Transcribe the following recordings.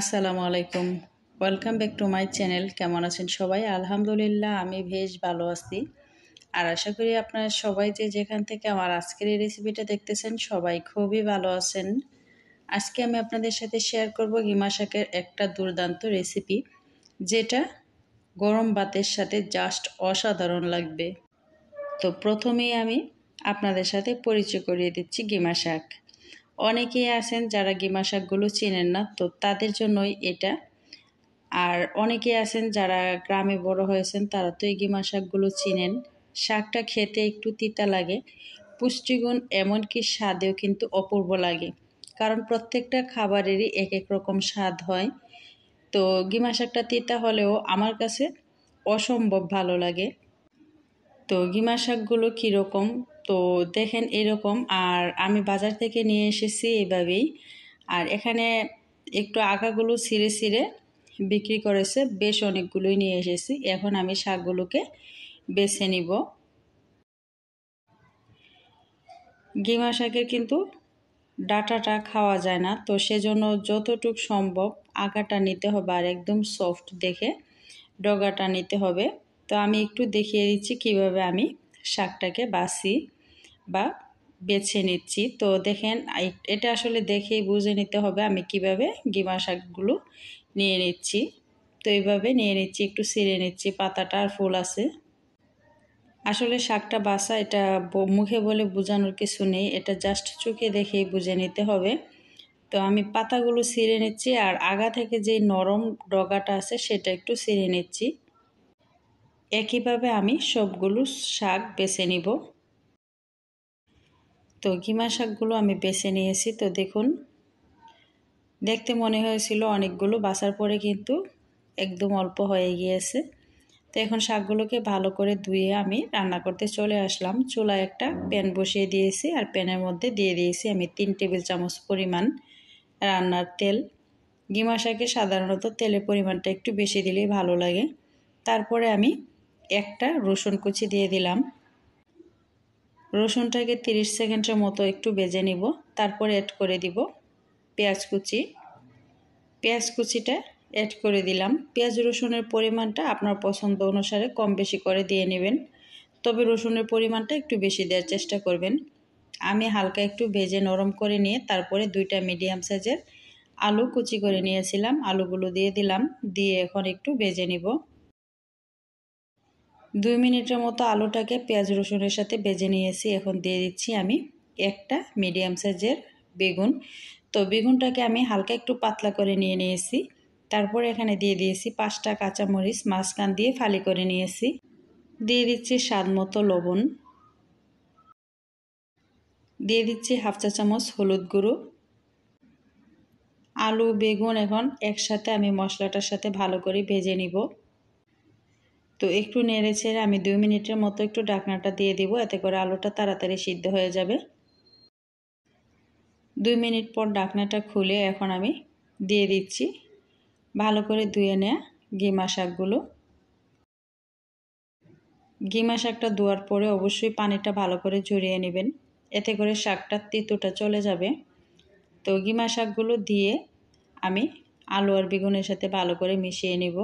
আসসালামু আলাইকুম welcome back to my channel কেমন আছেন সবাই আলহামদুলিল্লাহ আমি বেশ ভালো আছি আর আশা করি আপনারা সবাই যে যেখান থেকে আমার আজকের এই রেসিপিটা দেখতেছেন সবাই খুবই ভালো আছেন আজকে আমি আপনাদের সাথে শেয়ার করব গিমা শাকের একটা দুর্দান্ত রেসিপি যেটা গরম ভাতের সাথে জাস্ট অসাধারণ লাগবে তো প্রথমেই আমি আপনাদের সাথে পরিচয় করিয়ে দিচ্ছি গিমা শাক অনেকেই আছেন যারা গেমা শাকগুলো চেনেন না তো তাদের জন্যই এটা আর অনেকে আছেন যারা গ্রামে বড় হয়েছেন তারা তো এই গেমা শাকগুলো চেনেন শাকটা খেতে একটু তিতা লাগে পুষ্টিগুণ এমনকি স্বাদেও কিন্তু অপূর্ব লাগে কারণ প্রত্যেকটা খাবারেরই এক এক রকম স্বাদ হয় তো গিমা শাকটা তিতা হলেও আমার কাছে অসম্ভব ভালো লাগে তো গিমা শাকগুলো কীরকম তো দেখেন এরকম আর আমি বাজার থেকে নিয়ে এসেছি এভাবেই আর এখানে একটু আঁকাগুলো ছিঁড়ে ছিঁড়ে বিক্রি করেছে বেশ অনেকগুলোই নিয়ে এসেছি এখন আমি শাকগুলোকে বেছে নিব গিমা শাকের কিন্তু ডাটাটা খাওয়া যায় না তো সেজন্য যতটুক সম্ভব আঁকাটা নিতে হবে আর একদম সফট দেখে ডগাটা নিতে হবে তো আমি একটু দেখিয়ে দিচ্ছি কিভাবে আমি শাকটাকে বাসি বা বেছে নিচ্ছি তো দেখেন এটা আসলে দেখেই বুঝে নিতে হবে আমি কিভাবে গিমা শাকগুলো নিয়ে নিচ্ছি তো এইভাবে নিয়ে নিচ্ছি একটু ছিঁড়ে নিচ্ছি পাতাটা আর ফুল আছে আসলে শাকটা বাসা এটা মুখে বলে বোঝানোর কিছু নেই এটা জাস্ট চোখে দেখেই বুঝে নিতে হবে তো আমি পাতাগুলো ছিঁড়ে নিচ্ছি আর আগা থেকে যে নরম ডগাটা আছে সেটা একটু ছিঁড়ে নিচ্ছি একইভাবে আমি সবগুলো শাক বেছে নিব তো গিমা শাকগুলো আমি বেছে নিয়েছি তো দেখুন দেখতে মনে হয়েছিল অনেকগুলো বাসার পরে কিন্তু একদম অল্প হয়ে গিয়েছে তো এখন শাকগুলোকে ভালো করে ধুয়ে আমি রান্না করতে চলে আসলাম চুলায় একটা প্যান বসিয়ে দিয়েছি আর প্যানের মধ্যে দিয়ে দিয়েছি আমি তিন টেবিল চামচ পরিমাণ রান্নার তেল গিমা শাকে সাধারণত তেলের পরিমাণটা একটু বেশি দিলেই ভালো লাগে তারপরে আমি একটা রসুন কুচি দিয়ে দিলাম রসুনটাকে 30 সেকেন্ডের মতো একটু বেজে নিব তারপর অ্যাড করে দিব পেঁয়াজ কুচি পেঁয়াজ কুচিটা অ্যাড করে দিলাম পেঁয়াজ রসুনের পরিমাণটা আপনার পছন্দ অনুসারে কম বেশি করে দিয়ে নেবেন তবে রসুনের পরিমাণটা একটু বেশি দেওয়ার চেষ্টা করবেন আমি হালকা একটু ভেজে নরম করে নিয়ে তারপরে দুইটা মিডিয়াম সাইজের আলু কুচি করে নিয়েছিলাম আলুগুলো দিয়ে দিলাম দিয়ে এখন একটু ভেজে নিব দুই মিনিটের মতো আলুটাকে পেঁয়াজ রসুনের সাথে বেজে নিয়েছি এখন দিয়ে দিচ্ছি আমি একটা মিডিয়াম সাইজের বেগুন তো বেগুনটাকে আমি হালকা একটু পাতলা করে নিয়ে নিয়েছি তারপর এখানে দিয়ে দিয়েছি পাঁচটা কাঁচামরিচ মাঝখান দিয়ে ফালি করে নিয়েছি দিয়ে দিচ্ছি স্বাদ মতো লবণ দিয়ে দিচ্ছি হাফ চা চামচ হলুদ গুঁড়ো আলু বেগুন এখন একসাথে আমি মশলাটার সাথে ভালো করে ভেজে নিব তো একটু নেড়ে ছেড়ে আমি দুই মিনিটের মতো একটু ঢাকনাটা দিয়ে দিব এতে করে আলুটা তাড়াতাড়ি সিদ্ধ হয়ে যাবে দুই মিনিট পর ঢাকনাটা খুলে এখন আমি দিয়ে দিচ্ছি ভালো করে ধুয়ে নেয়া গিমা শাকগুলো গিমা শাকটা ধোয়ার পরে অবশ্যই পানিটা ভালো করে ঝরিয়ে নেবেন এতে করে শাকটার তিতুটা চলে যাবে তো গিমা শাকগুলো দিয়ে আমি আলু আর বেগুনের সাথে ভালো করে মিশিয়ে নেব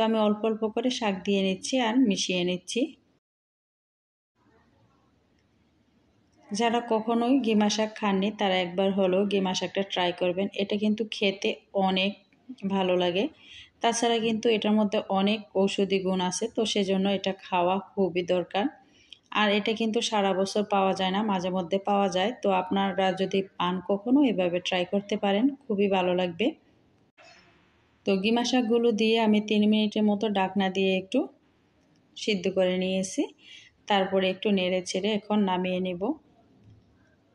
তো আমি অল্প অল্প করে শাক দিয়ে নিচ্ছি আর মিশিয়ে নিচ্ছি যারা কখনোই গেমা শাক খাননি তারা একবার হলেও গেমা শাকটা ট্রাই করবেন এটা কিন্তু খেতে অনেক ভালো লাগে তাছাড়া কিন্তু এটার মধ্যে অনেক ঔষধি গুণ আছে তো সেজন্য এটা খাওয়া খুবই দরকার আর এটা কিন্তু সারা বছর পাওয়া যায় না মাঝে মধ্যে পাওয়া যায় তো আপনারা যদি পান কখনো এভাবে ট্রাই করতে পারেন খুবই ভালো লাগবে তো গিমা শাকগুলো দিয়ে আমি তিন মিনিটের মতো ডাকনা দিয়ে একটু সিদ্ধ করে নিয়েছি তারপরে একটু নেড়ে ছেড়ে এখন নামিয়ে নেব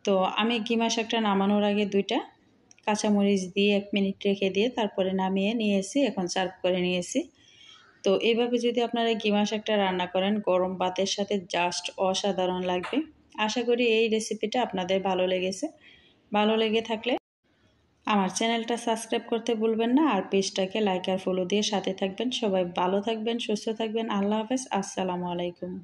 তো আমি গিমা শাকটা নামানোর আগে দুইটা কাঁচামরিচ দিয়ে এক মিনিট রেখে দিয়ে তারপরে নামিয়ে নিয়েছি এখন সার্ভ করে নিয়েছি তো এইভাবে যদি আপনারা গিমা শাকটা রান্না করেন গরম ভাতের সাথে জাস্ট অসাধারণ লাগবে আশা করি এই রেসিপিটা আপনাদের ভালো লেগেছে ভালো লেগে থাকলে আমার চ্যানেলটা সাবস্ক্রাইব করতে ভুলবেন না আর পেজটাকে লাইক আর ফলো দিয়ে সাথে থাকবেন সবাই ভালো থাকবেন সুস্থ থাকবেন আল্লাহ হাফেজ আসসালামু আলাইকুম